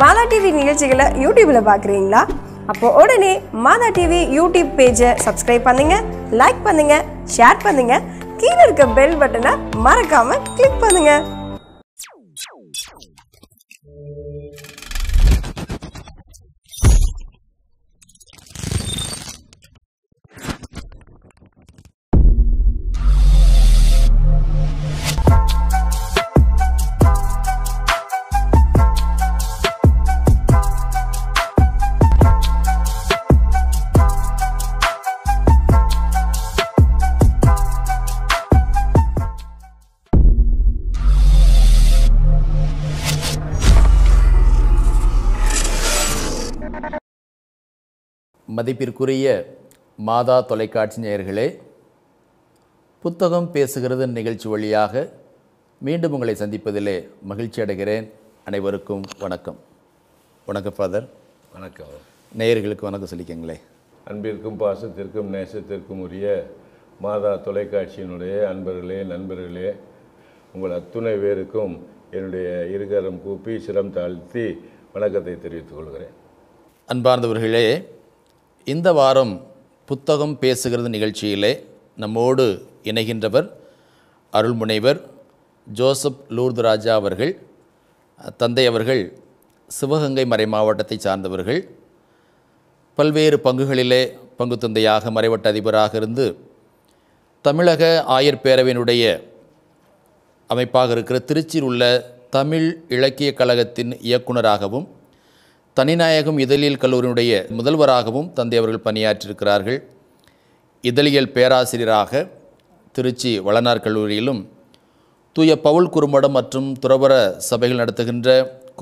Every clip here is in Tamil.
மாதா டிவி நிகழ்ச்சிகளை யூடியூப்ல பார்க்குறீங்களா அப்போ உடனே மாதா டிவி யூடியூப் பேஜை சப்ஸ்கிரைப் பண்ணுங்க லைக் பண்ணுங்க ஷேர் பண்ணுங்க கீழே இருக்க பெல் பட்டனை மறக்காம கிளிக் பண்ணுங்க மதிப்பிற்குரிய மாதா தொலைக்காட்சி நேயர்களே புத்தகம் பேசுகிறது நிகழ்ச்சி வழியாக மீண்டும் உங்களை சந்திப்பதிலே மகிழ்ச்சி அடைகிறேன் அனைவருக்கும் வணக்கம் வணக்கம் ஃபாதர் வணக்கம் நேயர்களுக்கு வணக்கம் சொல்லிக்கங்களே அன்பிற்கும் பாசத்திற்கும் நேசத்திற்கும் உரிய மாதா தொலைக்காட்சியினுடைய அன்பர்களே நண்பர்களே உங்கள் அத்துணை பேருக்கும் என்னுடைய இருகரம் கூப்பி சிரம் தாழ்த்தி வணக்கத்தை தெரிவித்துக் கொள்கிறேன் அன்பார்ந்தவர்களே இந்த வாரம் புத்தகம் பேசுகிறது நிகழ்ச்சியிலே நம்மோடு இணைகின்றவர் அருள்முனைவர் ஜோசப் லூர்து ராஜா அவர்கள் தந்தை அவர்கள் சிவகங்கை மறை மாவட்டத்தை சார்ந்தவர்கள் பல்வேறு பங்குகளிலே பங்கு தந்தையாக மறைவட்ட அதிபராக இருந்து தமிழக ஆயர் பேரவையினுடைய அமைப்பாக இருக்கிற திருச்சியில் உள்ள தமிழ் இலக்கிய கழகத்தின் இயக்குநராகவும் தனிநாயகம் இதழியல் கல்லூரியினுடைய முதல்வராகவும் தந்தை அவர்கள் பணியாற்றியிருக்கிறார்கள் இதழியல் பேராசிரியராக திருச்சி வளனார் கல்லூரியிலும் தூய பவுல் குறும்படம் மற்றும் துறவர சபைகள் நடத்துகின்ற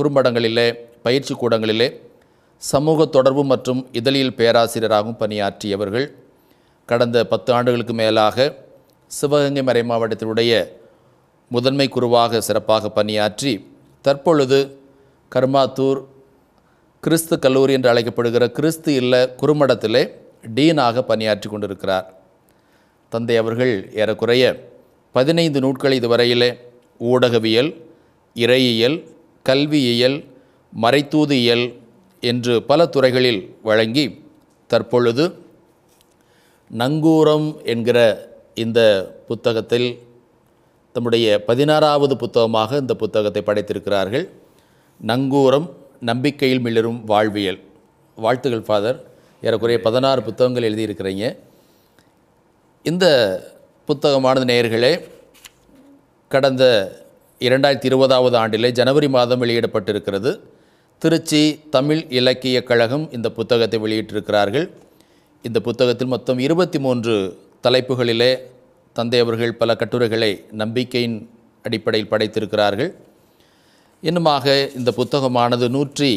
குறும்படங்களிலே பயிற்சி கூடங்களிலே சமூக தொடர்பு மற்றும் இதழியல் பேராசிரியராகவும் பணியாற்றியவர்கள் கடந்த பத்து ஆண்டுகளுக்கு மேலாக சிவகங்கை மறை மாவட்டத்தினுடைய முதன்மை குருவாக சிறப்பாக பணியாற்றி தற்பொழுது கர்மாத்தூர் கிறிஸ்து கல்லூரி என்று அழைக்கப்படுகிற கிறிஸ்து இல்ல குறுமடத்திலே டீனாக பணியாற்றி கொண்டிருக்கிறார் தந்தை அவர்கள் ஏறக்குறைய பதினைந்து நூட்கள் இதுவரையிலே ஊடகவியல் இறையியல் கல்வியியல் மறைத்தூதியியல் என்று பல துறைகளில் வழங்கி தற்பொழுது நங்கூரம் என்கிற இந்த புத்தகத்தில் தம்முடைய பதினாறாவது புத்தகமாக இந்த புத்தகத்தை படைத்திருக்கிறார்கள் நங்கூரம் நம்பிக்கையில் மிளரும் வாழ்வியல் வாழ்த்துகள் ஃபாதர் ஏறக்குறைய பதினாறு புத்தகங்கள் எழுதியிருக்கிறீங்க இந்த புத்தகமானது நேயர்களே கடந்த இரண்டாயிரத்தி இருபதாவது ஆண்டிலே ஜனவரி மாதம் வெளியிடப்பட்டிருக்கிறது திருச்சி தமிழ் இலக்கிய கழகம் இந்த புத்தகத்தை வெளியிட்டிருக்கிறார்கள் இந்த புத்தகத்தில் மொத்தம் இருபத்தி மூன்று தலைப்புகளிலே தந்தை அவர்கள் பல கட்டுரைகளை நம்பிக்கையின் அடிப்படையில் படைத்திருக்கிறார்கள் இன்னுமாக இந்த புத்தகமானது நூற்றி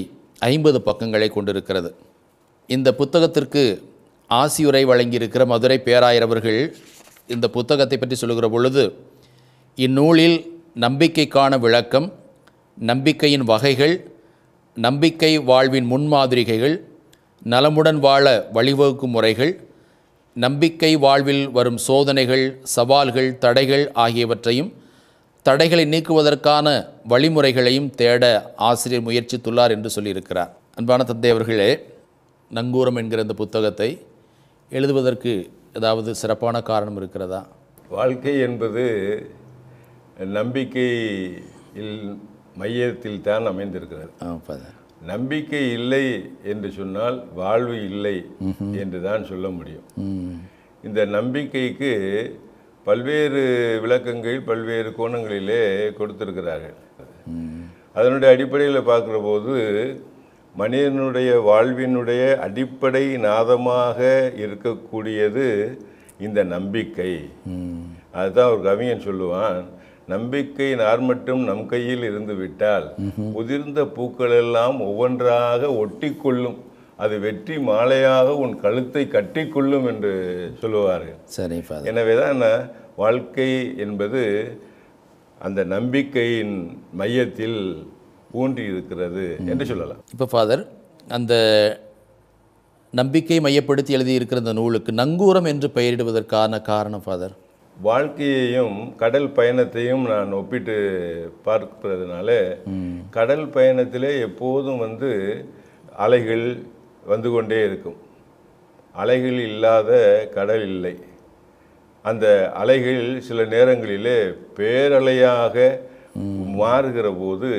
ஐம்பது பக்கங்களை கொண்டிருக்கிறது இந்த புத்தகத்திற்கு ஆசியுரை வழங்கியிருக்கிற மதுரை பேராயிரவர்கள் இந்த புத்தகத்தை பற்றி சொல்லுகிற பொழுது இந்நூலில் நம்பிக்கைக்கான விளக்கம் நம்பிக்கையின் வகைகள் நம்பிக்கை வாழ்வின் முன்மாதிரிகைகள் நலமுடன் வாழ வழிவகுக்கும் முறைகள் நம்பிக்கை வாழ்வில் வரும் சோதனைகள் சவால்கள் தடைகள் ஆகியவற்றையும் தடைகளை நீக்குவதற்கான வழிமுறைகளையும் தேட ஆசிரியர் முயற்சித்துள்ளார் என்று சொல்லியிருக்கிறார் அன்பான தந்தை அவர்களே நங்கூரம் என்கிற இந்த புத்தகத்தை எழுதுவதற்கு ஏதாவது சிறப்பான காரணம் இருக்கிறதா வாழ்க்கை என்பது நம்பிக்கையில் மையத்தில் தான் அமைந்திருக்கிறது நம்பிக்கை இல்லை என்று சொன்னால் வாழ்வு இல்லை என்று தான் சொல்ல முடியும் இந்த நம்பிக்கைக்கு பல்வேறு விளக்கங்கள் பல்வேறு கோணங்களிலே கொடுத்திருக்கிறார்கள் அதனுடைய அடிப்படையில் பார்க்குற போது மனிதனுடைய வாழ்வினுடைய அடிப்படை நாதமாக இருக்கக்கூடியது இந்த நம்பிக்கை அதுதான் ஒரு கவிஞன் சொல்லுவான் நம்பிக்கை நார் மட்டும் நம் கையில் இருந்து விட்டால் உதிர்ந்த பூக்கள் எல்லாம் ஒவ்வொன்றாக ஒட்டி கொள்ளும் அது வெற்றி மாலையாக உன் கழுத்தை கட்டிக்கொள்ளும் என்று சொல்லுவார்கள் சரி எனவே தான் வாழ்க்கை என்பது அந்த நம்பிக்கையின் மையத்தில் ஊன்றி இருக்கிறது என்று சொல்லலாம் இப்போ ஃபாதர் அந்த நம்பிக்கை மையப்படுத்தி எழுதியிருக்கிற அந்த நூலுக்கு நங்கூரம் என்று பெயரிடுவதற்கான காரணம் ஃபாதர் வாழ்க்கையையும் கடல் பயணத்தையும் நான் ஒப்பிட்டு பார்க்கிறதுனால கடல் பயணத்திலே எப்போதும் வந்து அலைகள் வந்து கொண்டே இருக்கும் அலைகள் இல்லாத கடல் இல்லை அந்த அலைகள் சில நேரங்களிலே பேரலையாக மாறுகிற போது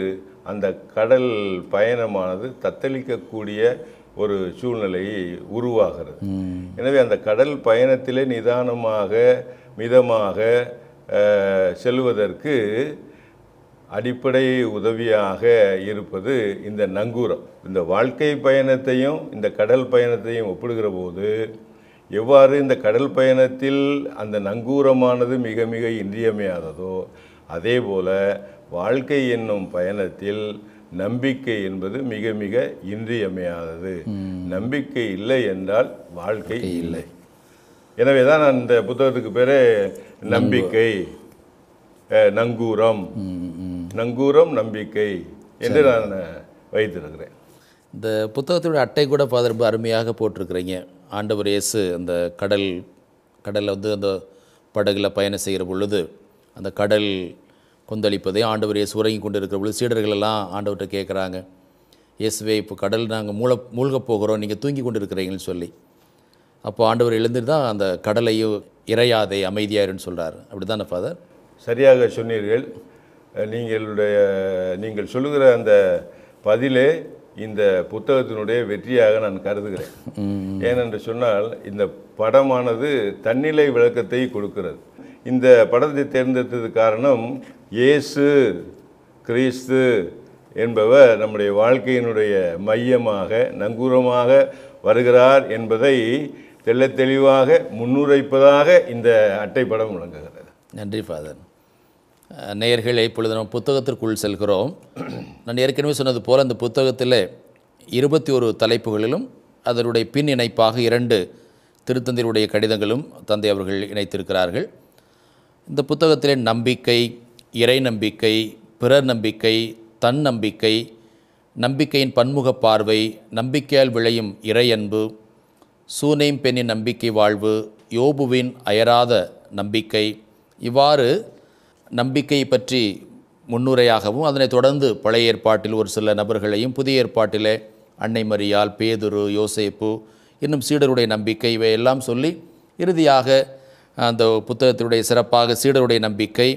அந்த கடல் பயணமானது தத்தளிக்கக்கூடிய ஒரு சூழ்நிலை உருவாகிறது எனவே அந்த கடல் பயணத்திலே நிதானமாக மிதமாக செல்வதற்கு அடிப்படை உதவியாக இருப்பது இந்த நங்கூரம் இந்த வாழ்க்கை பயணத்தையும் இந்த கடல் பயணத்தையும் ஒப்பிடுகிற போது எவ்வாறு இந்த கடல் பயணத்தில் அந்த நங்கூரமானது மிக மிக இன்றியமையாததோ அதே போல் வாழ்க்கை என்னும் பயணத்தில் நம்பிக்கை என்பது மிக மிக இன்றியமையாதது நம்பிக்கை இல்லை என்றால் வாழ்க்கை இல்லை எனவே தான் நான் இந்த புத்தகத்துக்கு பேர் நம்பிக்கை நங்கூரம் நங்கூரம் நம்பிக்கை என்று நான் வைத்திருக்கிறேன் இந்த புத்தகத்தோட அட்டை கூட ஃபாதர் அருமையாக போட்டிருக்கிறீங்க ஆண்டவர் இயேசு அந்த கடல் கடலில் வந்து அந்த படகில் பயணம் செய்கிற பொழுது அந்த கடல் கொந்தளிப்பதை ஆண்டவர் இயேசு உறங்கி கொண்டு இருக்கிற பொழுது சீடர்கள் எல்லாம் ஆண்டவர்கிட்ட கேட்குறாங்க இயேசுவே இப்போ கடல் நாங்கள் மூல மூழ்க போகிறோம் நீங்கள் தூங்கி கொண்டு இருக்கிறீங்கன்னு சொல்லி அப்போ ஆண்டவர் எழுந்து தான் அந்த கடலையும் இறையாதை அமைதியாயிருன்னு சொல்கிறார் அப்படி தானே ஃபாதர் சரியாக சொன்னீர்கள் நீங்களுடைய நீங்கள் சொல்லுகிற அந்த பதிலே இந்த புத்தகத்தினுடைய வெற்றியாக நான் கருதுகிறேன் ஏனென்று சொன்னால் இந்த படமானது தன்னிலை விளக்கத்தை கொடுக்கிறது இந்த படத்தை தேர்ந்தெடுத்தது காரணம் இயேசு கிறிஸ்து என்பவர் நம்முடைய வாழ்க்கையினுடைய மையமாக நங்கூரமாக வருகிறார் என்பதை தெள்ள தெளிவாக முன்னுரைப்பதாக இந்த அட்டை படம் விளங்குகிறது நன்றி ஃபாதர் நேயர்களை இப்பொழுது நம்ம புத்தகத்திற்குள் செல்கிறோம் நான் ஏற்கனவே சொன்னது போல் அந்த புத்தகத்தில் இருபத்தி ஒரு தலைப்புகளிலும் அதனுடைய பின் இணைப்பாக இரண்டு திருத்தந்தையுடைய கடிதங்களும் தந்தை அவர்கள் இணைத்திருக்கிறார்கள் இந்த புத்தகத்திலே நம்பிக்கை இறை நம்பிக்கை பிறர் நம்பிக்கை தன் நம்பிக்கை நம்பிக்கையின் பன்முக பார்வை நம்பிக்கையால் விளையும் இறையன்பு சூனையும் பெண்ணின் நம்பிக்கை வாழ்வு யோபுவின் அயராத நம்பிக்கை இவ்வாறு நம்பிக்கை பற்றி முன்னுரையாகவும் அதனைத் தொடர்ந்து பழைய ஏற்பாட்டில் ஒரு சில நபர்களையும் புதிய ஏற்பாட்டிலே அன்னை மரியால் பேதுரு யோசேப்பு இன்னும் சீடருடைய நம்பிக்கை இவையெல்லாம் சொல்லி இறுதியாக அந்த புத்தகத்தினுடைய சிறப்பாக சீடருடைய நம்பிக்கை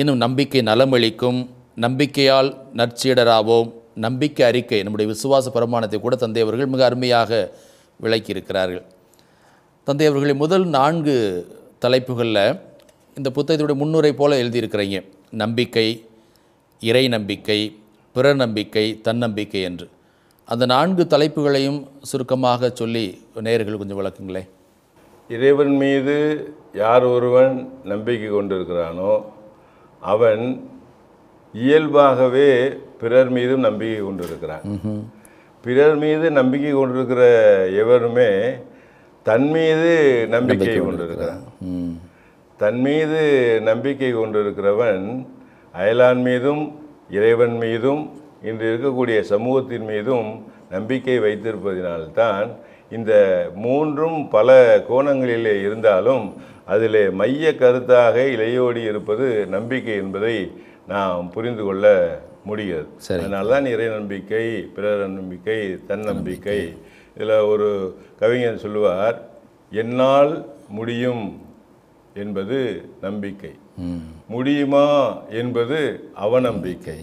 இன்னும் நம்பிக்கை நலமளிக்கும் நம்பிக்கையால் நற்சீடராவோம் நம்பிக்கை அறிக்கை நம்முடைய விசுவாச பிரமாணத்தை கூட தந்தை அவர்கள் மிக அருமையாக விளக்கியிருக்கிறார்கள் தந்தை முதல் நான்கு தலைப்புகளில் இந்த புத்தகத்துடைய முன்னுரை போல எழுதியிருக்கிறீங்க நம்பிக்கை இறை நம்பிக்கை பிற நம்பிக்கை தன்னம்பிக்கை என்று அந்த நான்கு தலைப்புகளையும் சுருக்கமாக சொல்லி நேயர்கள் கொஞ்சம் விளக்குங்களே இறைவன் மீது யார் ஒருவன் நம்பிக்கை கொண்டிருக்கிறானோ அவன் இயல்பாகவே பிறர் மீதும் நம்பிக்கை கொண்டிருக்கிறான் பிறர் மீது நம்பிக்கை கொண்டிருக்கிற எவருமே தன் மீது நம்பிக்கை கொண்டிருக்கிறான் தன் மீது நம்பிக்கை கொண்டிருக்கிறவன் அயலான் மீதும் இறைவன் மீதும் இன்று இருக்கக்கூடிய சமூகத்தின் மீதும் நம்பிக்கை வைத்திருப்பதினால்தான் இந்த மூன்றும் பல கோணங்களிலே இருந்தாலும் அதில் மைய கருத்தாக இளையோடி இருப்பது நம்பிக்கை என்பதை நாம் புரிந்து கொள்ள முடிகிறது அதனால தான் இறை நம்பிக்கை பிறர் நம்பிக்கை தன்னம்பிக்கை இதில் ஒரு கவிஞர் சொல்லுவார் என்னால் முடியும் என்பது நம்பிக்கை முடியுமா என்பது அவநம்பிக்கை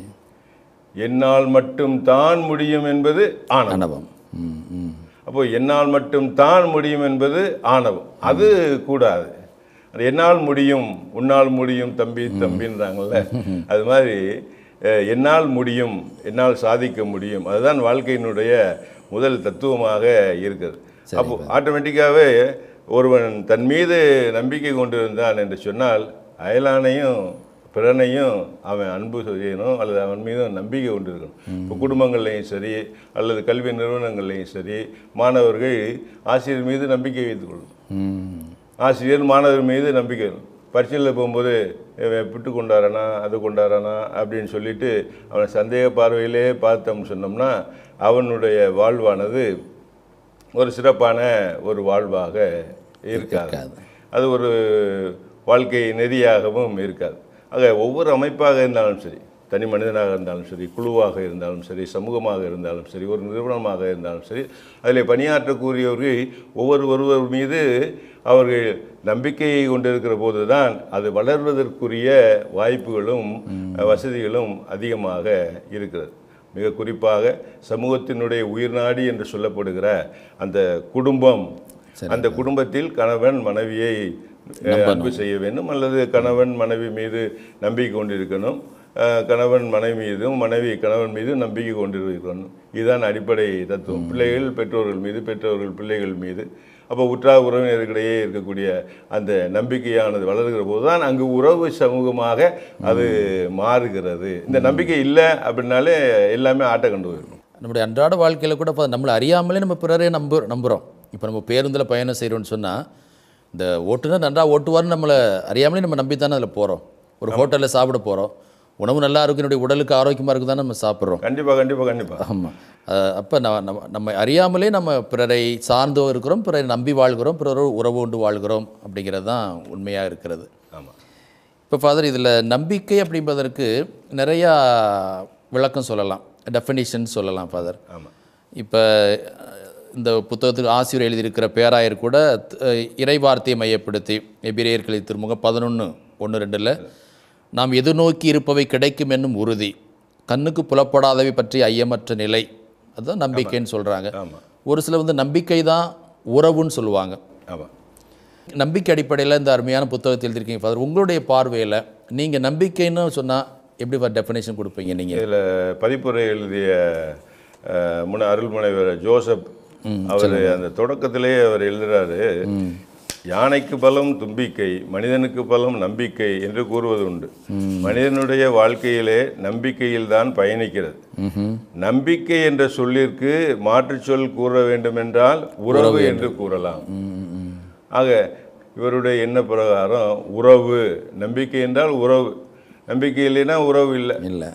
என்னால் மட்டும் தான் முடியும் என்பது ஆணவம் அப்போ என்னால் மட்டும் தான் முடியும் என்பது ஆணவம் அது கூடாது என்னால் முடியும் உன்னால் முடியும் தம்பி தம்பின்றாங்கல்ல அது மாதிரி என்னால் முடியும் என்னால் சாதிக்க முடியும் அதுதான் வாழ்க்கையினுடைய முதல் தத்துவமாக இருக்குது அப்போ ஆட்டோமேட்டிக்காகவே ஒருவன் தன் மீது நம்பிக்கை கொண்டிருந்தான் என்று சொன்னால் அயலானையும் பிறனையும் அவன் அன்பு செய்யணும் அல்லது அவன் மீதும் நம்பிக்கை கொண்டு இருக்கணும் இப்போ குடும்பங்கள்லையும் சரி அல்லது கல்வி நிறுவனங்கள்லையும் சரி மாணவர்கள் ஆசிரியர் மீது நம்பிக்கை வைத்துக்கொள்ளணும் ஆசிரியர் மாணவர் மீது நம்பிக்கை பரிசீலில் போகும்போது விட்டு கொண்டாரானா அது கொண்டாரானா அப்படின்னு சொல்லிட்டு அவனை சந்தேக பார்வையிலே பார்த்தோம்னு சொன்னோம்னா அவனுடைய வாழ்வானது ஒரு சிறப்பான ஒரு வாழ்வாக இருக்காது அது ஒரு வாழ்க்கை நெறியாகவும் இருக்காது ஆக ஒவ்வொரு அமைப்பாக இருந்தாலும் சரி தனி மனிதனாக இருந்தாலும் சரி குழுவாக இருந்தாலும் சரி சமூகமாக இருந்தாலும் சரி ஒரு நிறுவனமாக இருந்தாலும் சரி அதில் பணியாற்றக்கூடியவர்கள் ஒவ்வொரு ஒருவர் மீது அவர்கள் நம்பிக்கையை கொண்டிருக்கிற போது தான் அது வளர்வதற்குரிய வாய்ப்புகளும் வசதிகளும் அதிகமாக இருக்கிறது மிக குறிப்பாக சமூகத்தினுடைய உயிர்நாடி என்று சொல்லப்படுகிற அந்த குடும்பம் அந்த குடும்பத்தில் கணவன் மனைவியை அன்பு செய்ய வேண்டும் அல்லது கணவன் மனைவி மீது நம்பிக்கை கொண்டிருக்கணும் கணவன் மனைவி மீதும் மனைவி கணவன் மீதும் நம்பிக்கை கொண்டிருக்கணும் இதுதான் அடிப்படை தத்துவம் பிள்ளைகள் பெற்றோர்கள் மீது பெற்றோர்கள் பிள்ளைகள் மீது அப்போ உற்றார் உறவினர்களிடையே இருக்கக்கூடிய அந்த நம்பிக்கையானது வளர்கிற போது தான் அங்கு உறவு சமூகமாக அது மாறுகிறது இந்த நம்பிக்கை இல்லை அப்படின்னாலே எல்லாமே ஆட்டை கண்டு போயிருக்கும் நம்முடைய அன்றாட வாழ்க்கையில் கூட நம்மளை அறியாமலே நம்ம பிறரே நம்பு நம்புகிறோம் இப்போ நம்ம பேருந்தில் பயணம் செய்கிறோன்னு சொன்னால் இந்த ஓட்டுனா நன்றாக ஓட்டுவார்னு நம்மளை அறியாமலே நம்ம நம்பி தானே அதில் போகிறோம் ஒரு ஹோட்டலில் சாப்பிட போகிறோம் உணவு நல்லா இருக்கும் என்னுடைய உடலுக்கு ஆரோக்கியமாக இருக்கும் தானே நம்ம சாப்பிட்றோம் கண்டிப்பாக கண்டிப்பாக கண்டிப்பாக ஆமாம் அப்போ நம்ம நம்ம நம்ம அறியாமலே நம்ம பிறரை சார்ந்தோ இருக்கிறோம் பிறரை நம்பி வாழ்கிறோம் பிறரோ உறவு உண்டு வாழ்கிறோம் அப்படிங்கிறது தான் உண்மையாக இருக்கிறது ஆமாம் இப்போ ஃபாதர் இதில் நம்பிக்கை அப்படிங்கிறதற்கு நிறையா விளக்கம் சொல்லலாம் டெஃபினிஷன் சொல்லலாம் ஃபாதர் ஆமாம் இப்போ இந்த புத்தகத்துக்கு ஆசிரியர் எழுதியிருக்கிற பேராயர் கூட இறைவார்த்தையை மையப்படுத்தி எபிரேயர்களை திருமுகம் பதினொன்று ஒன்று ரெண்டில் நாம் எதிர்நோக்கி இருப்பவை கிடைக்கும் என்னும் உறுதி கண்ணுக்கு புலப்படாதவை பற்றி ஐயமற்ற நிலை அதுதான் நம்பிக்கைன்னு சொல்கிறாங்க ஒரு சில வந்து நம்பிக்கை தான் உறவுன்னு சொல்லுவாங்க நம்பிக்கை அடிப்படையில் இந்த அருமையான புத்தகத்தை எழுதியிருக்கீங்க ஃபாதர் உங்களுடைய பார்வையில் நீங்கள் நம்பிக்கைன்னு சொன்னால் எப்படி ஃபார் டெஃபினேஷன் கொடுப்பீங்க நீங்கள் இதில் பதிப்புரை எழுதிய முன்ன அருள்முனைவர் ஜோசப் அவர் அந்த தொடக்கத்திலே அவர் எழுதுறாரு யானைக்கு பலம் தும்பிக்கை மனிதனுக்கு பலம் நம்பிக்கை என்று கூறுவது உண்டு மனிதனுடைய வாழ்க்கையிலே நம்பிக்கையில் தான் பயணிக்கிறது நம்பிக்கை என்ற சொல்லிற்கு மாற்று சொல் கூற வேண்டுமென்றால் உறவு என்று கூறலாம் ஆக இவருடைய என்ன பிரகாரம் உறவு நம்பிக்கை என்றால் உறவு நம்பிக்கை இல்லைன்னா உறவு இல்லை இல்லை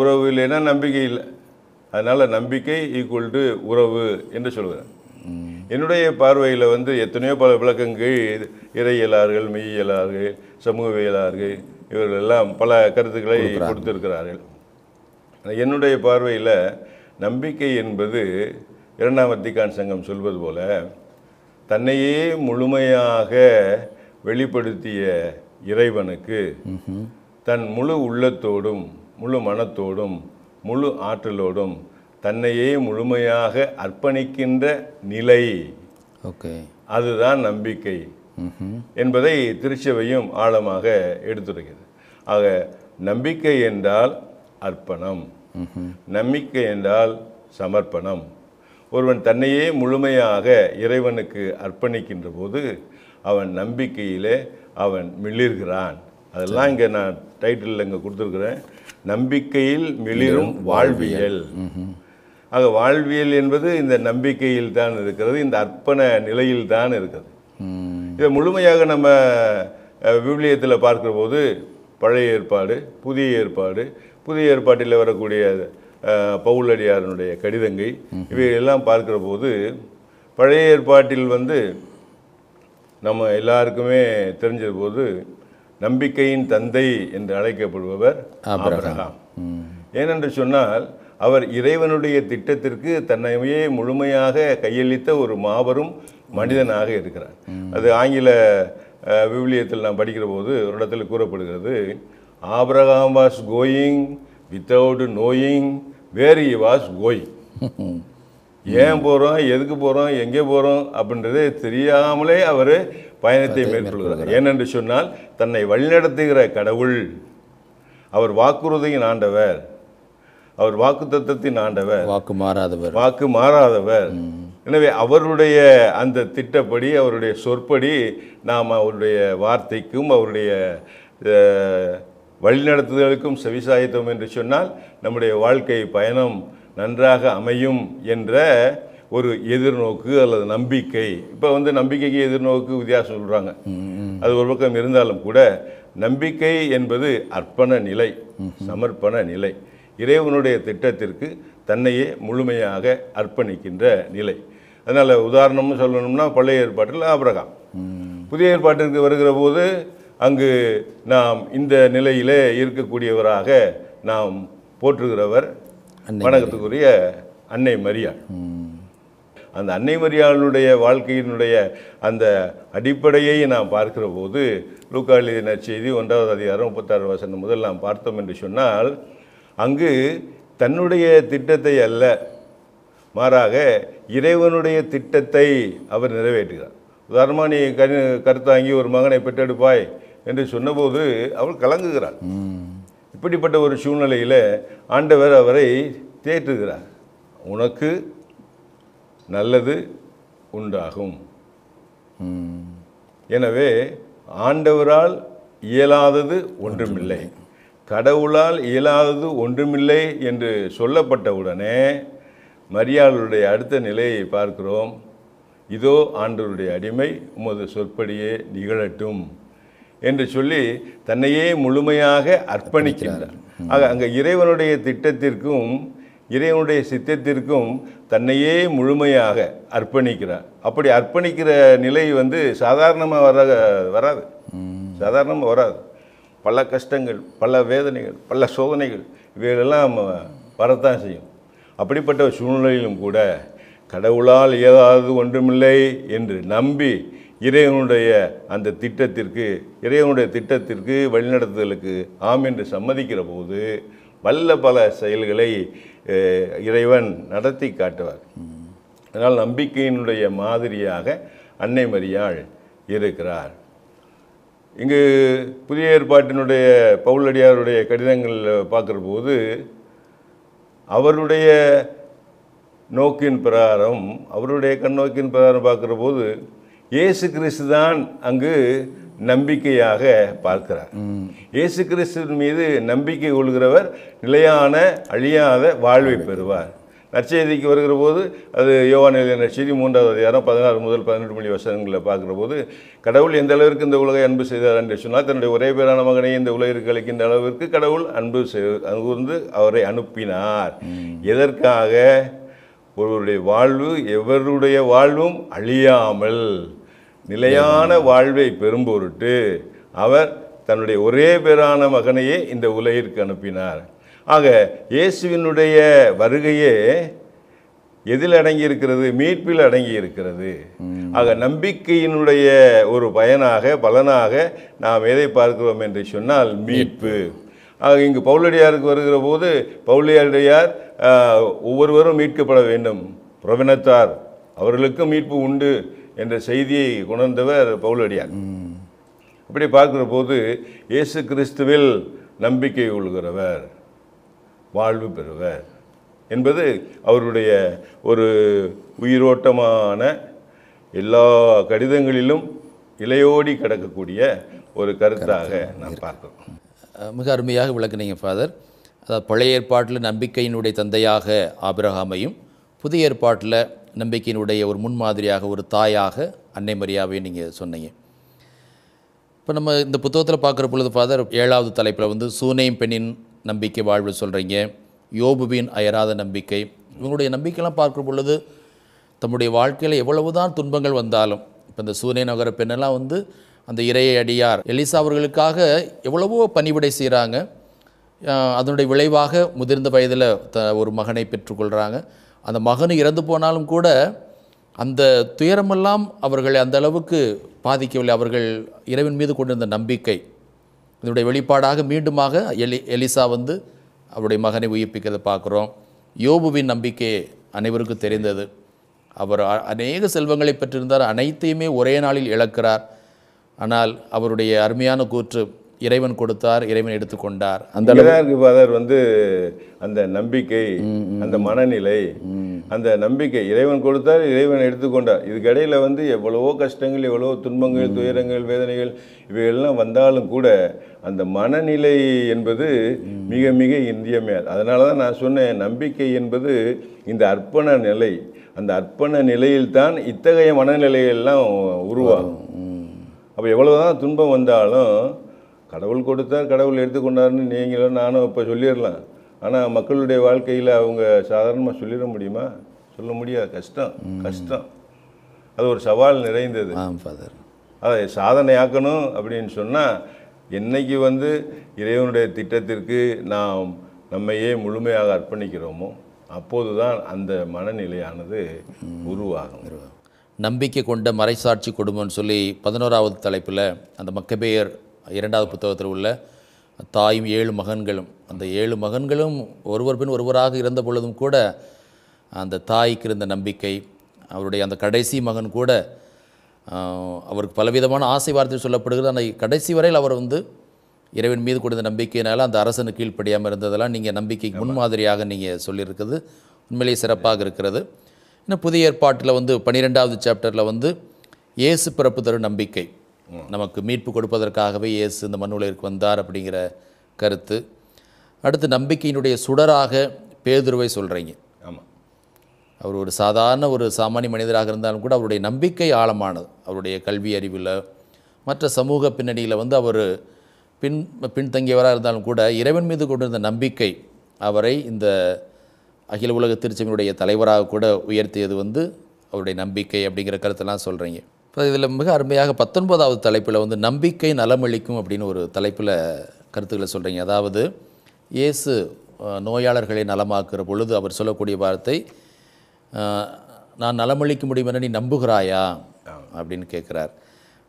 உறவு இல்லைன்னா நம்பிக்கை இல்லை அதனால் நம்பிக்கை ஈக்குவல் டு உறவு என்று சொல்லுவேன் என்னுடைய பார்வையில் வந்து எத்தனையோ பல விளக்கங்கள் இறையியலார்கள் மெய்யியலார்கள் சமூகவியலார்கள் இவர்கள் எல்லாம் பல கருத்துக்களை கொடுத்திருக்கிறார்கள் என்னுடைய பார்வையில் நம்பிக்கை என்பது இரண்டாம் வத்திகான் சங்கம் சொல்வது போல தன்னையே முழுமையாக வெளிப்படுத்திய இறைவனுக்கு தன் முழு உள்ளத்தோடும் முழு மனத்தோடும் முழு ஆற்றலோடும் தன்னையே முழுமையாக அர்ப்பணிக்கின்ற நிலை ஓகே அதுதான் நம்பிக்கை என்பதை திருச்சபையும் ஆழமாக எடுத்துரைக்கிறது ஆக நம்பிக்கை என்றால் அர்ப்பணம் நம்பிக்கை என்றால் சமர்ப்பணம் ஒருவன் தன்னையே முழுமையாக இறைவனுக்கு அர்ப்பணிக்கின்ற போது அவன் நம்பிக்கையிலே அவன் மிளிர்கிறான் அதெல்லாம் இங்கே நான் டைட்டிலில் இங்கே கொடுத்துருக்குறேன் நம்பிக்கையில் மிளிரும் வாழ்வியல் ஆக வாழ்வியல் என்பது இந்த நம்பிக்கையில் தான் இருக்கிறது இந்த அர்ப்பண நிலையில் தான் இருக்கிறது இதை முழுமையாக நம்ம விவிலியத்தில் பார்க்குற போது பழைய ஏற்பாடு புதிய ஏற்பாடு புதிய ஏற்பாட்டில் வரக்கூடிய பவுலடியாரனுடைய கடிதங்கை இவையெல்லாம் பார்க்குற போது பழைய ஏற்பாட்டில் வந்து நம்ம எல்லாருக்குமே தெரிஞ்ச போது நம்பிக்கையின் தந்தை என்று அழைக்கப்படுபவர் ஆபிரகாம் ஏனென்று சொன்னால் அவர் இறைவனுடைய திட்டத்திற்கு தன்னையே முழுமையாக கையளித்த ஒரு மாபெரும் மனிதனாக இருக்கிறார் அது ஆங்கில விவிலியத்தில் நாம் படிக்கிற போது ஒரு இடத்துல கூறப்படுகிறது Abraham was going without knowing where he was going ஏன் போகிறோம் எதுக்கு போகிறோம் எங்கே போகிறோம் அப்படின்றதே தெரியாமலே அவர் பயணத்தை மேற்கொள்கிறார் ஏனென்று சொன்னால் தன்னை வழிநடத்துகிற கடவுள் அவர் வாக்குறுதியின் ஆண்டவர் அவர் வாக்கு தத்துவத்தின் ஆண்டவர் வாக்கு மாறாதவர் வாக்கு மாறாதவர் எனவே அவருடைய அந்த திட்டப்படி அவருடைய சொற்படி நாம் அவருடைய வார்த்தைக்கும் அவருடைய வழிநடத்துதலுக்கும் செவிசாய்த்தோம் என்று சொன்னால் நம்முடைய வாழ்க்கை பயணம் நன்றாக அமையும் என்ற ஒரு எதிர்நோக்கு அல்லது நம்பிக்கை இப்போ வந்து நம்பிக்கைக்கு எதிர்நோக்கு வித்தியாசம் சொல்கிறாங்க அது ஒரு பக்கம் இருந்தாலும் கூட நம்பிக்கை என்பது அர்ப்பண நிலை சமர்ப்பண நிலை இறைவனுடைய திட்டத்திற்கு தன்னையே முழுமையாக அர்ப்பணிக்கின்ற நிலை அதனால் உதாரணம்னு சொல்லணும்னா பழைய ஏற்பாட்டில் ஆபிரகாம் புதிய ஏற்பாட்டிற்கு வருகிற போது அங்கு நாம் இந்த நிலையிலே இருக்கக்கூடியவராக நாம் போற்றுகிறவர் வணக்கத்துக்குரிய அன்னை மரியாள் அந்த அன்னைமரியாளுடைய வாழ்க்கையினுடைய அந்த அடிப்படையை நாம் பார்க்கிற போது லூக்காளின செய்தி ஒன்றாவது அதிகாரம் முப்பத்தாறு வசனம் முதல் நாம் பார்த்தோம் என்று சொன்னால் அங்கு தன்னுடைய திட்டத்தை அல்ல மாறாக இறைவனுடைய திட்டத்தை அவர் நிறைவேற்றுகிறார் உதாரணமாக நீ கரு கருத்தாங்கி ஒரு மகனை பெற்றெடுப்பாய் என்று சொன்னபோது அவள் கலங்குகிறாள் இப்படிப்பட்ட ஒரு சூழ்நிலையில் ஆண்டவர் அவரை தேற்றுகிறார் உனக்கு நல்லது உண்டாகும் எனவே ஆண்டவரால் இயலாதது ஒன்றுமில்லை கடவுளால் இயலாதது ஒன்றுமில்லை என்று சொல்லப்பட்டவுடனே மரியாளுடைய அடுத்த நிலையை பார்க்கிறோம் இதோ ஆண்டவருடைய அடிமை உமது சொற்படியே நிகழட்டும் என்று சொல்லி தன்னையே முழுமையாக அர்ப்பணிக்கிறார் ஆக அங்கே இறைவனுடைய திட்டத்திற்கும் இறைவனுடைய சித்தத்திற்கும் தன்னையே முழுமையாக அர்ப்பணிக்கிறார் அப்படி அர்ப்பணிக்கிற நிலை வந்து சாதாரணமாக வர வராது சாதாரணமாக வராது பல கஷ்டங்கள் பல வேதனைகள் பல சோதனைகள் இவைகளெல்லாம் வரத்தான் செய்யும் அப்படிப்பட்ட சூழ்நிலையிலும் கூட கடவுளால் ஏதாவது ஒன்றுமில்லை என்று நம்பி இறைவனுடைய அந்த திட்டத்திற்கு இறைவனுடைய திட்டத்திற்கு வழிநடத்துதலுக்கு ஆம் என்று சம்மதிக்கிற போது பல்ல பல செயல்களை இறைவன் நடத்தி காட்டுவார் அதனால் நம்பிக்கையினுடைய மாதிரியாக அன்னை மரியாள் இருக்கிறார் இங்கு புதிய ஏற்பாட்டினுடைய பவுலடியாருடைய கடிதங்களில் பார்க்குற போது அவருடைய நோக்கின் பிரகாரம் அவருடைய கண்ணோக்கின் பிரகாரம் பார்க்குற போது இயேசு கிறிஸ்து தான் அங்கு நம்பிக்கையாக பார்க்கிறார் இயேசு கிறிஸ்துவின் மீது நம்பிக்கை கொள்கிறவர் நிலையான அழியாத வாழ்வை பெறுவார் நற்செய்திக்கு வருகிற போது அது நிலைய நற்செய்தி மூன்றாவது அதிகாரம் பதினாறு முதல் பதினெட்டு மணி வசனங்களில் பார்க்குற போது கடவுள் எந்த அளவிற்கு இந்த உலகை அன்பு செய்தார் என்று சொன்னால் தன்னுடைய ஒரே பேரான மகனை இந்த உலகிற்கு அளிக்கின்ற அளவிற்கு கடவுள் அன்பு செய் அங்கூர்ந்து அவரை அனுப்பினார் எதற்காக ஒருவருடைய வாழ்வு எவருடைய வாழ்வும் அழியாமல் நிலையான வாழ்வை பெறும் பொருட்டு அவர் தன்னுடைய ஒரே பேரான மகனையே இந்த உலகிற்கு அனுப்பினார் ஆக இயேசுவினுடைய வருகையே எதில் அடங்கி இருக்கிறது மீட்பில் அடங்கி இருக்கிறது ஆக நம்பிக்கையினுடைய ஒரு பயனாக பலனாக நாம் எதை பார்க்கிறோம் என்று சொன்னால் மீட்பு ஆக இங்கு பவுளடியாருக்கு வருகிற போது பவுளியாருடையார் ஒவ்வொருவரும் மீட்கப்பட வேண்டும் புறவினத்தார் அவர்களுக்கும் மீட்பு உண்டு என்ற செய்தியை உணர்ந்தவர் பவுலடியார் அப்படி பார்க்குற போது இயேசு கிறிஸ்துவில் நம்பிக்கை கொள்கிறவர் வாழ்வு பெறுவர் என்பது அவருடைய ஒரு உயிரோட்டமான எல்லா கடிதங்களிலும் இலையோடி கிடக்கக்கூடிய ஒரு கருத்தாக நான் பார்க்குறோம் மிக அருமையாக விளக்குனீங்க ஃபாதர் அதாவது பழைய ஏற்பாட்டில் நம்பிக்கையினுடைய தந்தையாக ஆபிரகாமையும் புதிய ஏற்பாட்டில் நம்பிக்கையினுடைய ஒரு முன்மாதிரியாக ஒரு தாயாக அன்னை மரியாவை நீங்கள் சொன்னீங்க இப்போ நம்ம இந்த புத்தகத்தில் பார்க்குற பொழுது ஃபாதர் ஏழாவது தலைப்பில் வந்து சூனையும் பெண்ணின் நம்பிக்கை வாழ்வு சொல்கிறீங்க யோபுவின் அயராத நம்பிக்கை இவங்களுடைய நம்பிக்கைலாம் பார்க்குற பொழுது தம்முடைய வாழ்க்கையில் எவ்வளவுதான் துன்பங்கள் வந்தாலும் இப்போ இந்த சூனை நகர பெண்ணெல்லாம் வந்து அந்த இறையை அடியார் எலிசா அவர்களுக்காக எவ்வளவோ பணிவிடை செய்கிறாங்க அதனுடைய விளைவாக முதிர்ந்த வயதில் த ஒரு மகனை பெற்றுக்கொள்கிறாங்க அந்த மகன் இறந்து போனாலும் கூட அந்த துயரமெல்லாம் அவர்களை அந்த அளவுக்கு பாதிக்கவில்லை அவர்கள் இறைவன் மீது கொண்டிருந்த நம்பிக்கை இதனுடைய வெளிப்பாடாக மீண்டுமாக எலி எலிசா வந்து அவருடைய மகனை உயிர்ப்பிக்கிறதை பார்க்குறோம் யோபுவின் நம்பிக்கை அனைவருக்கும் தெரிந்தது அவர் அநேக செல்வங்களை பெற்றிருந்தார் அனைத்தையுமே ஒரே நாளில் இழக்கிறார் ஆனால் அவருடைய அருமையான கூற்று இறைவன் கொடுத்தார் இறைவன் எடுத்துக்கொண்டார் அந்த ஃபாதர் வந்து அந்த நம்பிக்கை அந்த மனநிலை அந்த நம்பிக்கை இறைவன் கொடுத்தார் இறைவன் எடுத்துக்கொண்டார் இதுக்கிடையில் வந்து எவ்வளவோ கஷ்டங்கள் எவ்வளவோ துன்பங்கள் துயரங்கள் வேதனைகள் இவைகள்லாம் வந்தாலும் கூட அந்த மனநிலை என்பது மிக மிக இந்தியமே அதனால தான் நான் சொன்னேன் நம்பிக்கை என்பது இந்த அர்ப்பண நிலை அந்த அர்ப்பண நிலையில்தான் இத்தகைய மனநிலையெல்லாம் உருவாகும் அப்போ எவ்வளோ தான் துன்பம் வந்தாலும் கடவுள் கொடுத்தா கடவுள் எடுத்துக்கொண்டார்னு நீங்களும் நானும் இப்போ சொல்லிடலாம் ஆனால் மக்களுடைய வாழ்க்கையில் அவங்க சாதாரணமாக சொல்லிட முடியுமா சொல்ல முடியாது கஷ்டம் கஷ்டம் அது ஒரு சவால் நிறைந்தது ஆம் ஃபாதர் அதை சாதனையாக்கணும் அப்படின்னு சொன்னால் என்னைக்கு வந்து இறைவனுடைய திட்டத்திற்கு நாம் நம்மையே முழுமையாக அர்ப்பணிக்கிறோமோ அப்போது தான் அந்த மனநிலையானது உருவாகும் நம்பிக்கை கொண்ட மறைசாட்சி குடும்பம்னு சொல்லி பதினோராவது தலைப்பில் அந்த மக்கபேயர் இரண்டாவது புத்தகத்தில் உள்ள தாயும் ஏழு மகன்களும் அந்த ஏழு மகன்களும் ஒருவர் பின் ஒருவராக இருந்த பொழுதும் கூட அந்த தாய்க்கு இருந்த நம்பிக்கை அவருடைய அந்த கடைசி மகன் கூட அவருக்கு பலவிதமான ஆசை வார்த்தை சொல்லப்படுகிறது ஆனால் கடைசி வரையில் அவர் வந்து இறைவன் மீது கொடுத்த நம்பிக்கையினால் அந்த அரசனு கீழ்ப்படியாமல் இருந்ததெல்லாம் நீங்கள் நம்பிக்கைக்கு முன்மாதிரியாக நீங்கள் சொல்லியிருக்கிறது உண்மையிலேயே சிறப்பாக இருக்கிறது இன்னும் புதிய ஏற்பாட்டில் வந்து பன்னிரெண்டாவது சாப்டரில் வந்து இயேசு பிறப்பு தரும் நம்பிக்கை நமக்கு மீட்பு கொடுப்பதற்காகவே இயேசு இந்த மண்ணுலகிற்கு வந்தார் அப்படிங்கிற கருத்து அடுத்து நம்பிக்கையினுடைய சுடராக பேதுருவை சொல்கிறீங்க ஆமாம் அவர் ஒரு சாதாரண ஒரு சாமானிய மனிதராக இருந்தாலும் கூட அவருடைய நம்பிக்கை ஆழமானது அவருடைய கல்வி அறிவில் மற்ற சமூக பின்னணியில் வந்து அவர் பின் பின்தங்கியவராக இருந்தாலும் கூட இறைவன் மீது கொண்டிருந்த நம்பிக்கை அவரை இந்த அகில உலக திருச்சபையினுடைய தலைவராக கூட உயர்த்தியது வந்து அவருடைய நம்பிக்கை அப்படிங்கிற கருத்தெல்லாம் சொல்கிறீங்க இதில் மிக அருமையாக பத்தொன்பதாவது தலைப்பில் வந்து நம்பிக்கை நலமளிக்கும் அப்படின்னு ஒரு தலைப்பில் கருத்துக்களை சொல்கிறீங்க அதாவது இயேசு நோயாளர்களை நலமாக்குற பொழுது அவர் சொல்லக்கூடிய வார்த்தை நான் நலமளிக்க முடியும் என நீ நம்புகிறாயா அப்படின்னு கேட்குறார்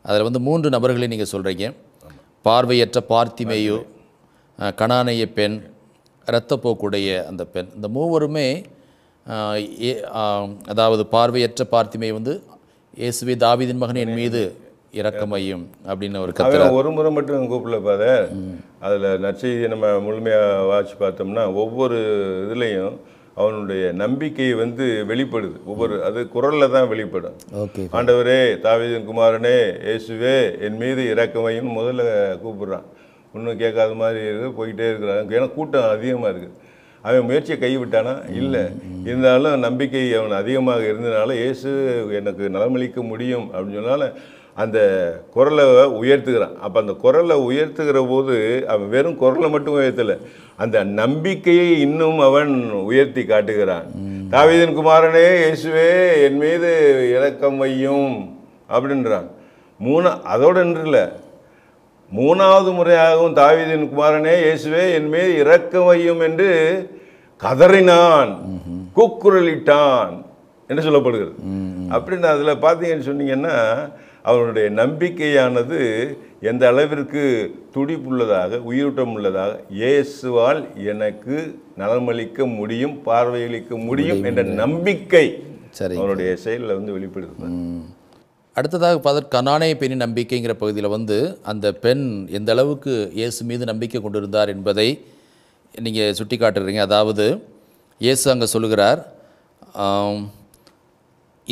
அதில் வந்து மூன்று நபர்களை நீங்கள் சொல்கிறீங்க பார்வையற்ற பார்த்திமேயு கணானைய பெண் இரத்தப்போக்குடைய அந்த பெண் இந்த மூவருமே அதாவது பார்வையற்ற பார்த்திமை வந்து இயேசுவே தாவிதின் மகன் என் மீது இறக்கமையும் அப்படின்னு ஒரு கதை ஒரு முறை மட்டும் கூப்பிடல பாரு அதில் நற்செய்தி நம்ம முழுமையாக வாட்சி பார்த்தோம்னா ஒவ்வொரு இதுலேயும் அவனுடைய நம்பிக்கை வந்து வெளிப்படுது ஒவ்வொரு அது குரலில் தான் வெளிப்படும் ஆண்டவரே தாவிதன் குமாரனே இயேசுவே என் மீது இறக்கமையும் முதல்ல கூப்பிட்றான் ஒன்றும் கேட்காத மாதிரி இருக்குது போய்கிட்டே இருக்கிறாங்க ஏன்னா கூட்டம் அதிகமாக இருக்குது அவன் முயற்சியை கைவிட்டானா இல்லை இருந்தாலும் நம்பிக்கை அவன் அதிகமாக இருந்ததுனால இயேசு எனக்கு நலமளிக்க முடியும் அப்படின்னு சொன்னால அந்த குரலை உயர்த்துகிறான் அப்போ அந்த குரலை உயர்த்துகிற போது அவன் வெறும் குரலை மட்டும் உயர்த்தலை அந்த நம்பிக்கையை இன்னும் அவன் உயர்த்தி காட்டுகிறான் தாவிதன் குமாரனே இயேசுவே என் மீது இறக்கம் வையும் அப்படின்றான் மூணு அதோடு இல்லை மூணாவது முறையாகவும் தாவிதின் குமாரனே இயேசுவே என் மீது இறக்கவையும் என்று கதறினான் கூக்குரலிட்டான் என்று சொல்லப்படுகிறது அப்படின்னு அதில் பார்த்தீங்கன்னு சொன்னீங்கன்னா அவனுடைய நம்பிக்கையானது எந்த அளவிற்கு துடிப்புள்ளதாக உயிரூட்டம் உள்ளதாக இயேசுவால் எனக்கு நலமளிக்க முடியும் பார்வையளிக்க முடியும் என்ற நம்பிக்கை சரி அவனுடைய செயலில் வந்து வெளிப்படுது அடுத்ததாக ஃபாதர் கனானே பெண்ணின் நம்பிக்கைங்கிற பகுதியில் வந்து அந்த பெண் எந்த அளவுக்கு இயேசு மீது நம்பிக்கை கொண்டிருந்தார் என்பதை நீங்கள் சுட்டி காட்டுறீங்க அதாவது இயேசு அங்கே சொல்லுகிறார்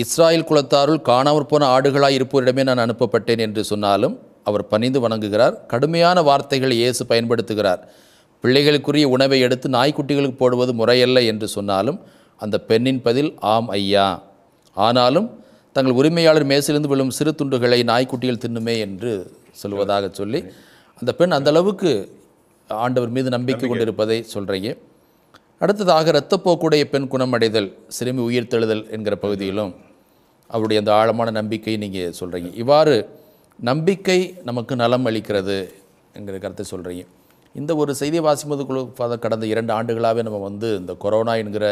இஸ்ராயல் குலத்தாருள் காணாமற் போன ஆடுகளாக இருப்போரிடமே நான் அனுப்பப்பட்டேன் என்று சொன்னாலும் அவர் பணிந்து வணங்குகிறார் கடுமையான வார்த்தைகளை இயேசு பயன்படுத்துகிறார் பிள்ளைகளுக்குரிய உணவை எடுத்து நாய்க்குட்டிகளுக்கு போடுவது முறையல்ல என்று சொன்னாலும் அந்த பெண்ணின் பதில் ஆம் ஐயா ஆனாலும் தங்கள் உரிமையாளர் மேசிலிருந்து விழும் சிறு துண்டுகளை நாய்க்குட்டியில் தின்னுமே என்று சொல்வதாக சொல்லி அந்த பெண் அந்த அளவுக்கு ஆண்டவர் மீது நம்பிக்கை கொண்டிருப்பதை சொல்கிறீங்க அடுத்ததாக இரத்தப்போக்குடைய பெண் குணமடைதல் சிறுமி உயிர்த்தெழுதல் என்கிற பகுதியிலும் அவருடைய அந்த ஆழமான நம்பிக்கை நீங்கள் சொல்கிறீங்க இவ்வாறு நம்பிக்கை நமக்கு நலம் அளிக்கிறது என்கிற கருத்தை சொல்கிறீங்க இந்த ஒரு செய்தி வாசிப்பது குழு கடந்த இரண்டு ஆண்டுகளாகவே நம்ம வந்து இந்த கொரோனா என்கிற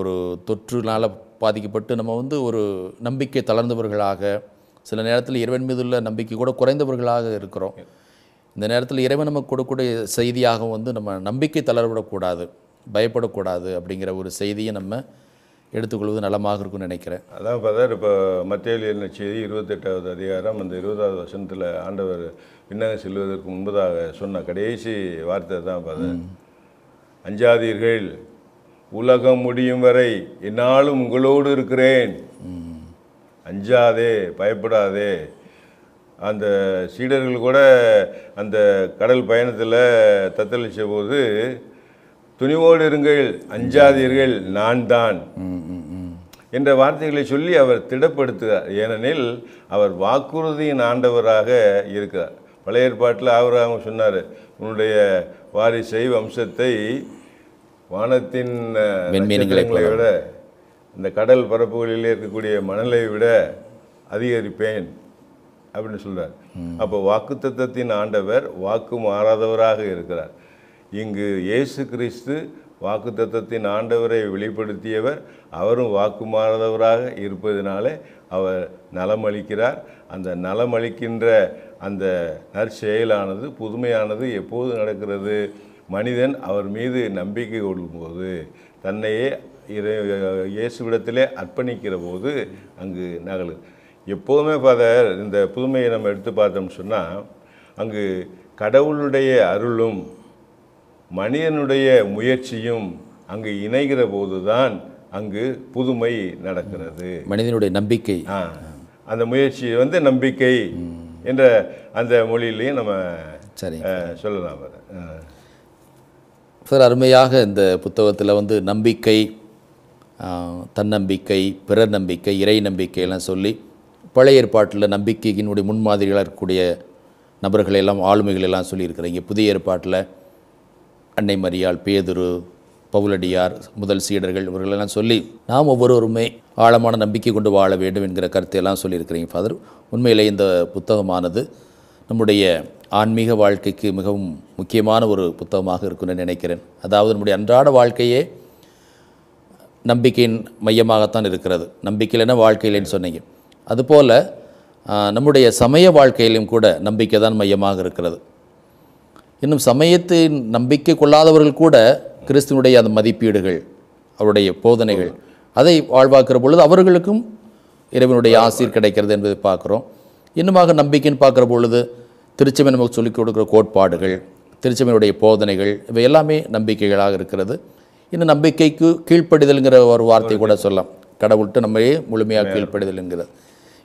ஒரு தொற்றுனால் பாதிக்கப்பட்டு நம்ம வந்து ஒரு நம்பிக்கை தளர்ந்தவர்களாக சில நேரத்தில் இறைவன் மீது உள்ள நம்பிக்கை கூட குறைந்தவர்களாக இருக்கிறோம் இந்த நேரத்தில் இறைவன் நமக்கு கொடுக்கக்கூடிய செய்தியாகவும் வந்து நம்ம நம்பிக்கை தளர்விடக்கூடாது பயப்படக்கூடாது அப்படிங்கிற ஒரு செய்தியை நம்ம எடுத்துக்கொள்வது நலமாக இருக்கும்னு நினைக்கிறேன் அதான் பார்த்தா இப்போ மத்தியில் என்ன செய்தி இருபத்தெட்டாவது அதிகாரம் அந்த இருபதாவது வருஷத்தில் ஆண்டவர் விண்ணகம் செல்வதற்கு முன்பதாக சொன்ன கடைசி வார்த்தை தான் பார்த்தேன் அஞ்சாதீர்கள் உலகம் முடியும் வரை என்னாலும் உங்களோடு இருக்கிறேன் அஞ்சாதே பயப்படாதே அந்த சீடர்கள் கூட அந்த கடல் பயணத்தில் தத்தளித்த போது துணிவோடு இருங்கள் அஞ்சாதீர்கள் நான் தான் என்ற வார்த்தைகளை சொல்லி அவர் திடப்படுத்துகிறார் ஏனெனில் அவர் வாக்குறுதியின் ஆண்டவராக இருக்கிறார் பழைய ஏற்பாட்டில் அவர் அவங்க சொன்னார் உன்னுடைய வாரிசை வம்சத்தை வானத்தின் நட்சத்திரங்களை விட இந்த கடல் பரப்புகளிலே இருக்கக்கூடிய மணலை விட அதிகரிப்பேன் அப்படின்னு சொல்கிறார் அப்போ வாக்குத்தத்தின் ஆண்டவர் வாக்கு மாறாதவராக இருக்கிறார் இங்கு இயேசு கிறிஸ்து வாக்குத்தத்தின் ஆண்டவரை வெளிப்படுத்தியவர் அவரும் வாக்கு மாறாதவராக இருப்பதனாலே அவர் நலமளிக்கிறார் அந்த நலமளிக்கின்ற அந்த நற்செயலானது புதுமையானது எப்போது நடக்கிறது மனிதன் அவர் மீது நம்பிக்கை கொள்ளும்போது தன்னையே இயேசுவிடத்திலே அர்ப்பணிக்கிற போது அங்கு நகலு எப்போதுமே ஃபாதர் இந்த புதுமையை நம்ம எடுத்து பார்த்தோம்னு சொன்னால் அங்கு கடவுளுடைய அருளும் மனிதனுடைய முயற்சியும் அங்கு இணைகிற போது தான் அங்கு புதுமை நடக்கிறது மனிதனுடைய நம்பிக்கை ஆ அந்த முயற்சி வந்து நம்பிக்கை என்ற அந்த மொழியிலையும் நம்ம சரி சொல்லலாம் சார் அருமையாக இந்த புத்தகத்தில் வந்து நம்பிக்கை தன்னம்பிக்கை பிறர் நம்பிக்கை இறை நம்பிக்கையெல்லாம் சொல்லி பழைய ஏற்பாட்டில் நம்பிக்கையினுடைய முன்மாதிரிகளாக இருக்கக்கூடிய நபர்களெல்லாம் ஆளுமைகளெல்லாம் சொல்லியிருக்கிறீங்க புதிய ஏற்பாட்டில் அன்னை மரியாள் பேதுரு பவுலடியார் முதல் சீடர்கள் இவர்களெல்லாம் சொல்லி நாம் ஒவ்வொருவருமே ஆழமான நம்பிக்கை கொண்டு வாழ வேண்டும் என்கிற கருத்தையெல்லாம் சொல்லியிருக்கிறீங்க ஃபாதர் உண்மையிலே இந்த புத்தகமானது நம்முடைய ஆன்மீக வாழ்க்கைக்கு மிகவும் முக்கியமான ஒரு புத்தகமாக இருக்கும்னு நினைக்கிறேன் அதாவது நம்முடைய அன்றாட வாழ்க்கையே நம்பிக்கையின் மையமாகத்தான் இருக்கிறது நம்பிக்கை வாழ்க்கையிலேன்னு சொன்னீங்க அதுபோல் நம்முடைய சமய வாழ்க்கையிலையும் கூட நம்பிக்கை தான் மையமாக இருக்கிறது இன்னும் சமயத்தின் நம்பிக்கை கொள்ளாதவர்கள் கூட கிறிஸ்துவனுடைய அந்த மதிப்பீடுகள் அவருடைய போதனைகள் அதை வாழ்வாக்குற பொழுது அவர்களுக்கும் இறைவனுடைய ஆசீர் கிடைக்கிறது என்பதை பார்க்குறோம் இன்னுமாக நம்பிக்கைன்னு பார்க்குற பொழுது திருச்சமை நமக்கு சொல்லிக் கொடுக்குற கோட்பாடுகள் திருச்சமையினுடைய போதனைகள் இவை எல்லாமே நம்பிக்கைகளாக இருக்கிறது இன்னும் நம்பிக்கைக்கு கீழ்ப்படிதல்ங்கிற ஒரு வார்த்தை கூட சொல்லலாம் கடவுள்கிட்ட நம்மையே முழுமையாக கீழ்ப்படிதல்ங்கிறது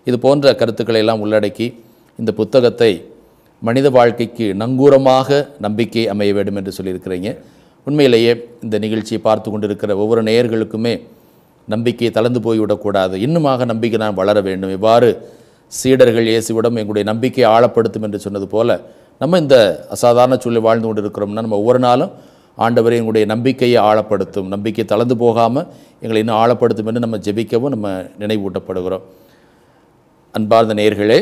இது போன்ற கருத்துக்களை எல்லாம் உள்ளடக்கி இந்த புத்தகத்தை மனித வாழ்க்கைக்கு நங்கூரமாக நம்பிக்கை அமைய வேண்டும் என்று சொல்லியிருக்கிறீங்க உண்மையிலேயே இந்த நிகழ்ச்சியை பார்த்து கொண்டிருக்கிற ஒவ்வொரு நேயர்களுக்குமே நம்பிக்கையை தளர்ந்து போய்விடக்கூடாது இன்னுமாக நம்பிக்கை நான் வளர வேண்டும் இவ்வாறு சீடர்கள் இயேசுவிடம் எங்களுடைய நம்பிக்கையை ஆழப்படுத்தும் என்று சொன்னது போல நம்ம இந்த அசாதாரண சூழலை வாழ்ந்து கொண்டு இருக்கிறோம்னா நம்ம ஒவ்வொரு நாளும் ஆண்டவரை எங்களுடைய நம்பிக்கையை ஆழப்படுத்தும் நம்பிக்கை தளர்ந்து போகாமல் எங்களை இன்னும் ஆழப்படுத்தும் என்று நம்ம ஜெபிக்கவும் நம்ம நினைவூட்டப்படுகிறோம் அன்பார்ந்த நேர்களே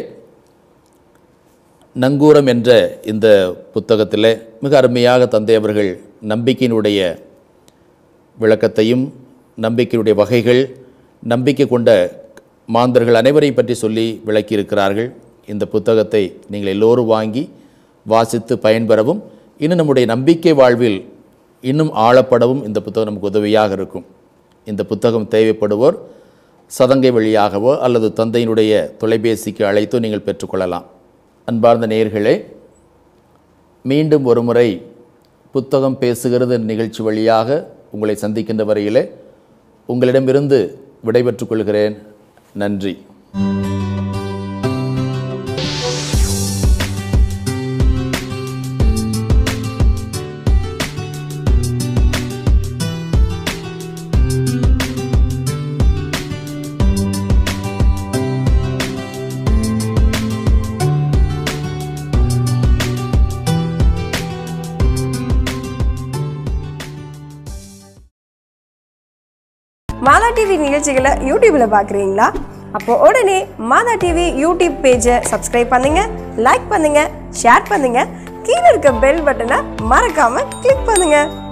நங்கூரம் என்ற இந்த புத்தகத்தில் மிக அருமையாக தந்தையவர்கள் நம்பிக்கையினுடைய விளக்கத்தையும் நம்பிக்கையினுடைய வகைகள் நம்பிக்கை கொண்ட மாந்தர்கள் அனைவரை பற்றி சொல்லி விளக்கியிருக்கிறார்கள் இந்த புத்தகத்தை நீங்கள் எல்லோரும் வாங்கி வாசித்து பயன்பெறவும் இன்னும் நம்முடைய நம்பிக்கை வாழ்வில் இன்னும் ஆழப்படவும் இந்த புத்தகம் நமக்கு உதவியாக இருக்கும் இந்த புத்தகம் தேவைப்படுவோர் சதங்கை வழியாகவோ அல்லது தந்தையினுடைய தொலைபேசிக்கு அழைத்தோ நீங்கள் பெற்றுக்கொள்ளலாம் அன்பார்ந்த நேர்களே மீண்டும் ஒரு முறை புத்தகம் பேசுகிறது நிகழ்ச்சி வழியாக உங்களை சந்திக்கின்ற வரையிலே உங்களிடமிருந்து விடைபெற்றுக் கொள்கிறேன் நன்றி நிகழ்ச்சிகளை யூடியூப்ல பார்க்குறீங்களா அப்போ உடனே மாதா டிவி யூடியூப் பேஜை சப்ஸ்கிரைப் பண்ணுங்கள் லைக் பண்ணுங்கள் ஷேர் பண்ணுங்க கீழே இருக்க பெல் பட்டனை மறக்காமல் கிளிக் பண்ணுங்கள்